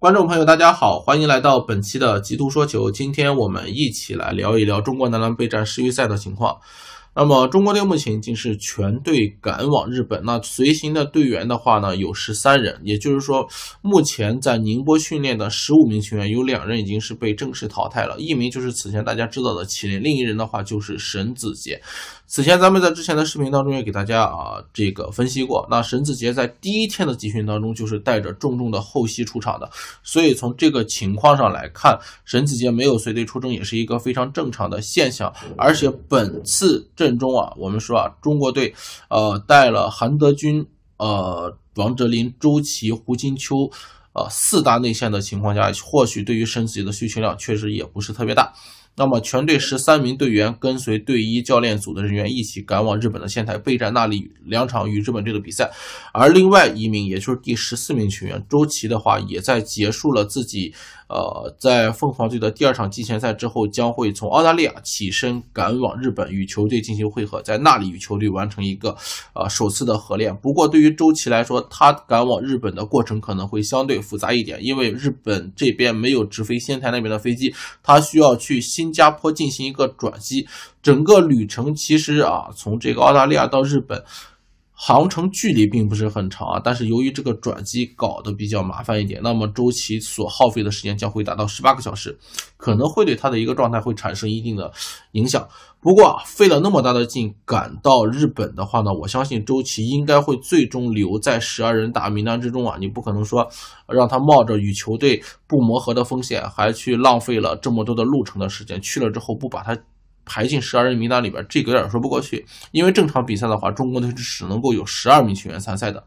观众朋友，大家好，欢迎来到本期的极图说球。今天我们一起来聊一聊中国男篮备战世预赛的情况。那么，中国队目前已经是全队赶往日本，那随行的队员的话呢，有十三人。也就是说，目前在宁波训练的十五名球员，有两人已经是被正式淘汰了，一名就是此前大家知道的麒麟，另一人的话就是沈子杰。此前咱们在之前的视频当中也给大家啊这个分析过，那沈梓捷在第一天的集训当中就是带着重重的后膝出场的，所以从这个情况上来看，沈梓捷没有随队出征也是一个非常正常的现象。而且本次阵中啊，我们说啊，中国队呃带了韩德君、呃王哲林、周琦、胡金秋，呃四大内线的情况下，或许对于沈子杰的需求量确实也不是特别大。那么，全队十三名队员跟随队医、教练组的人员一起赶往日本的仙台备战那里两场与日本队的比赛。而另外一名，也就是第十四名球员周琦的话，也在结束了自己，呃，在凤凰队的第二场季前赛之后，将会从澳大利亚起身赶往日本与球队进行汇合，在那里与球队完成一个，呃，首次的合练。不过，对于周琦来说，他赶往日本的过程可能会相对复杂一点，因为日本这边没有直飞仙台那边的飞机，他需要去新。新加坡进行一个转机，整个旅程其实啊，从这个澳大利亚到日本。航程距离并不是很长啊，但是由于这个转机搞得比较麻烦一点，那么周琦所耗费的时间将会达到十八个小时，可能会对他的一个状态会产生一定的影响。不过，费了那么大的劲赶到日本的话呢，我相信周琦应该会最终留在十二人大名单之中啊！你不可能说让他冒着与球队不磨合的风险，还去浪费了这么多的路程的时间，去了之后不把他。排进十二人名单里边，这个有点说不过去，因为正常比赛的话，中国队是只能够有十二名球员参赛的。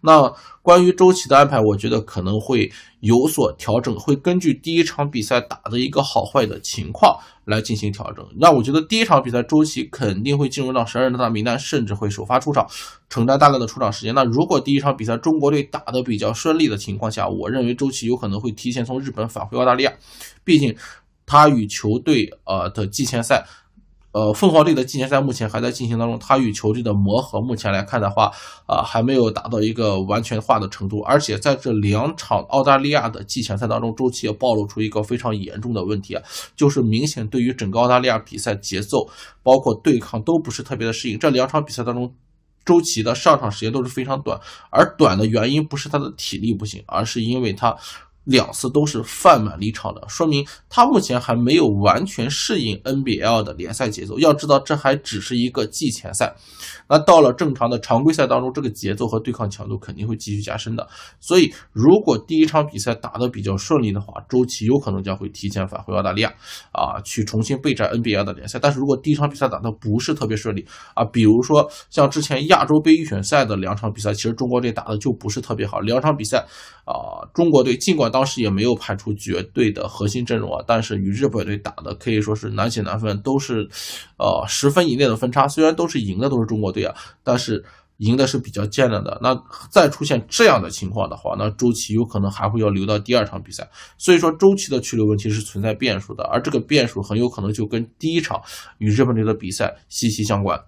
那关于周琦的安排，我觉得可能会有所调整，会根据第一场比赛打的一个好坏的情况来进行调整。那我觉得第一场比赛周琦肯定会进入到十二人的名单，甚至会首发出场，承担大量的出场时间。那如果第一场比赛中国队打得比较顺利的情况下，我认为周琦有可能会提前从日本返回澳大利亚，毕竟。他与球队呃的季前赛，呃，凤凰队的季前赛目前还在进行当中。他与球队的磨合，目前来看的话，啊，还没有达到一个完全化的程度。而且在这两场澳大利亚的季前赛当中，周琦也暴露出一个非常严重的问题，啊，就是明显对于整个澳大利亚比赛节奏，包括对抗都不是特别的适应。这两场比赛当中，周琦的上场时间都是非常短，而短的原因不是他的体力不行，而是因为他。两次都是犯满离场的，说明他目前还没有完全适应 NBL 的联赛节奏。要知道，这还只是一个季前赛，那到了正常的常规赛当中，这个节奏和对抗强度肯定会继续加深的。所以，如果第一场比赛打得比较顺利的话，周琦有可能将会提前返回澳大利亚，啊，去重新备战 NBL 的联赛。但是如果第一场比赛打得不是特别顺利啊，比如说像之前亚洲杯预选赛的两场比赛，其实中国队打得就不是特别好。两场比赛啊，中国队尽管当当时也没有派出绝对的核心阵容啊，但是与日本队打的可以说是难解难分，都是，呃，十分以内的分差。虽然都是赢的都是中国队啊，但是赢的是比较艰难的。那再出现这样的情况的话，那周琦有可能还会要留到第二场比赛。所以说，周琦的去留问题是存在变数的，而这个变数很有可能就跟第一场与日本队的比赛息息相关。